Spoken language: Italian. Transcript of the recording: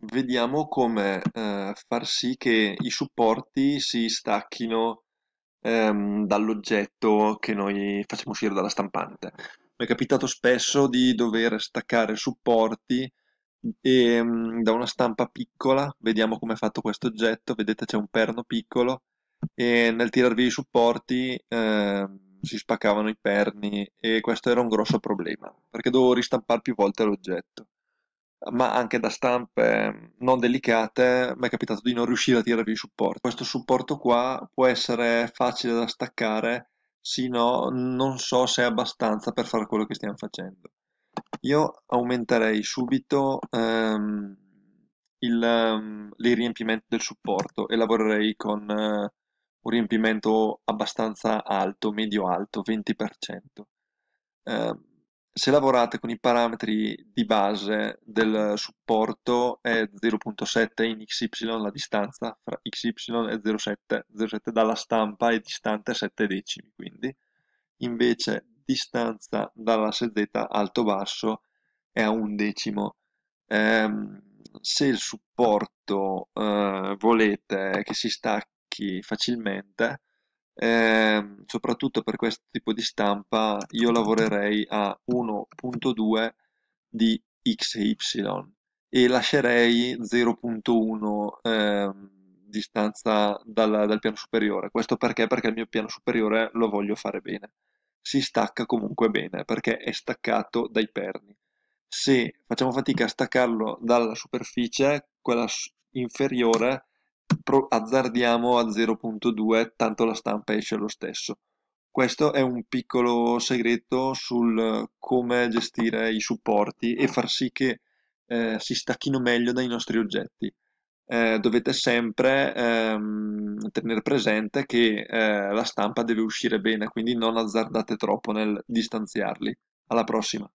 vediamo come eh, far sì che i supporti si stacchino ehm, dall'oggetto che noi facciamo uscire dalla stampante. Mi è capitato spesso di dover staccare supporti e, ehm, mh, da una stampa piccola, vediamo come è fatto questo oggetto, vedete c'è un perno piccolo e nel tirar via i supporti eh, si spaccavano i perni e questo era un grosso problema perché dovevo ristampare più volte l'oggetto ma anche da stampe mm, non delicate mi è capitato di non riuscire a tirare tirarvi il supporto. Questo supporto qua può essere facile da staccare, no, non so se è abbastanza per fare quello che stiamo facendo. Io aumenterei subito ehm, il, um, il, riempimento del supporto e lavorerei con eh, un riempimento abbastanza alto, medio alto, 20%. Eh, se lavorate con i parametri di base del supporto è 0.7 in xy la distanza fra xy e 0.7, 0.7 dalla stampa è distante 7 decimi, quindi invece distanza dall'asse z alto-basso è a un decimo. Ehm, se il supporto eh, volete che si stacchi facilmente, Ehm, soprattutto per questo tipo di stampa io lavorerei a 1.2 di x e y e lascerei 0.1 eh, distanza dal, dal piano superiore questo perché? perché il mio piano superiore lo voglio fare bene si stacca comunque bene perché è staccato dai perni se facciamo fatica a staccarlo dalla superficie quella inferiore azzardiamo a 0.2 tanto la stampa esce lo stesso. Questo è un piccolo segreto sul eh, come gestire i supporti e far sì che eh, si stacchino meglio dai nostri oggetti. Eh, dovete sempre ehm, tenere presente che eh, la stampa deve uscire bene, quindi non azzardate troppo nel distanziarli. Alla prossima!